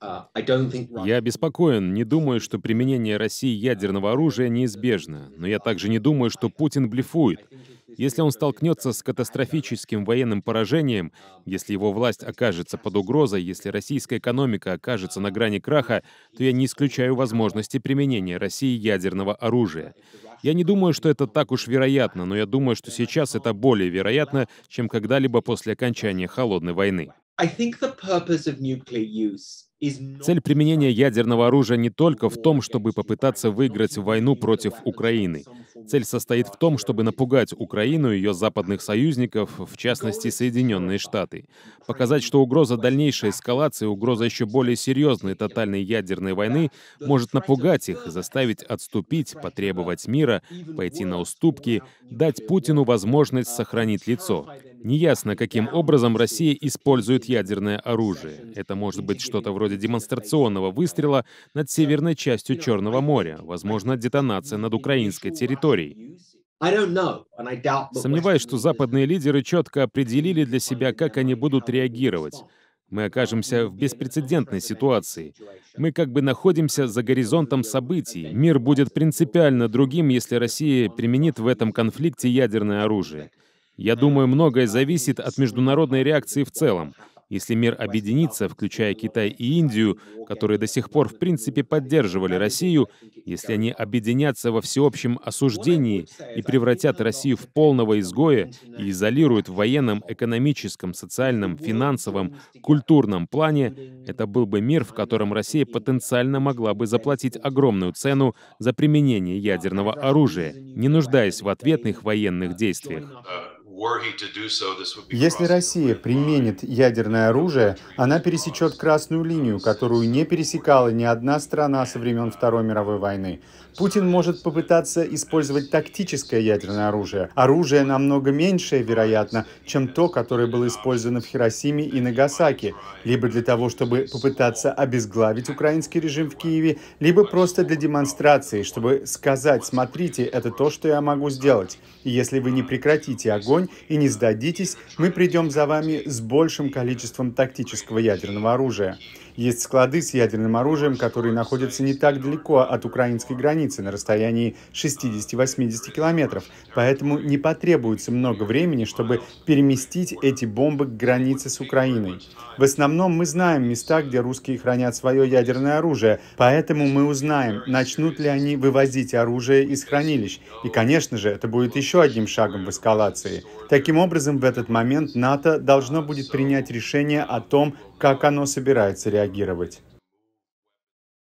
А, я обеспокоен, не думаю, что применение России ядерного оружия неизбежно, но я также не думаю, что Путин блефует. Если он столкнется с катастрофическим военным поражением, если его власть окажется под угрозой, если российская экономика окажется на грани краха, то я не исключаю возможности применения России ядерного оружия. Я не думаю, что это так уж вероятно, но я думаю, что сейчас это более вероятно, чем когда-либо после окончания Холодной войны. Цель применения ядерного оружия не только в том, чтобы попытаться выиграть войну против Украины. Цель состоит в том, чтобы напугать Украину и ее западных союзников, в частности Соединенные Штаты. Показать, что угроза дальнейшей эскалации, угроза еще более серьезной тотальной ядерной войны, может напугать их, заставить отступить, потребовать мира, пойти на уступки, дать Путину возможность сохранить лицо. Неясно, каким образом Россия использует ядерное оружие. Это может быть что-то вроде демонстрационного выстрела над северной частью Черного моря, возможно, детонация над украинской территорией. Сомневаюсь, что западные лидеры четко определили для себя, как они будут реагировать. Мы окажемся в беспрецедентной ситуации. Мы как бы находимся за горизонтом событий. Мир будет принципиально другим, если Россия применит в этом конфликте ядерное оружие. Я думаю, многое зависит от международной реакции в целом. Если мир объединится, включая Китай и Индию, которые до сих пор в принципе поддерживали Россию, если они объединятся во всеобщем осуждении и превратят Россию в полного изгоя и изолируют в военном, экономическом, социальном, финансовом, культурном плане, это был бы мир, в котором Россия потенциально могла бы заплатить огромную цену за применение ядерного оружия, не нуждаясь в ответных военных действиях. Если Россия применит ядерное оружие, она пересечет красную линию, которую не пересекала ни одна страна со времен Второй мировой войны. Путин может попытаться использовать тактическое ядерное оружие. Оружие намного меньшее, вероятно, чем то, которое было использовано в Хиросиме и Нагасаки. Либо для того, чтобы попытаться обезглавить украинский режим в Киеве, либо просто для демонстрации, чтобы сказать, смотрите, это то, что я могу сделать. И если вы не прекратите огонь, и не сдадитесь, мы придем за вами с большим количеством тактического ядерного оружия. Есть склады с ядерным оружием, которые находятся не так далеко от украинской границы, на расстоянии 60-80 километров, поэтому не потребуется много времени, чтобы переместить эти бомбы к границе с Украиной. В основном мы знаем места, где русские хранят свое ядерное оружие, поэтому мы узнаем, начнут ли они вывозить оружие из хранилищ. И, конечно же, это будет еще одним шагом в эскалации. Таким образом, в этот момент НАТО должно будет принять решение о том, как оно собирается реагировать.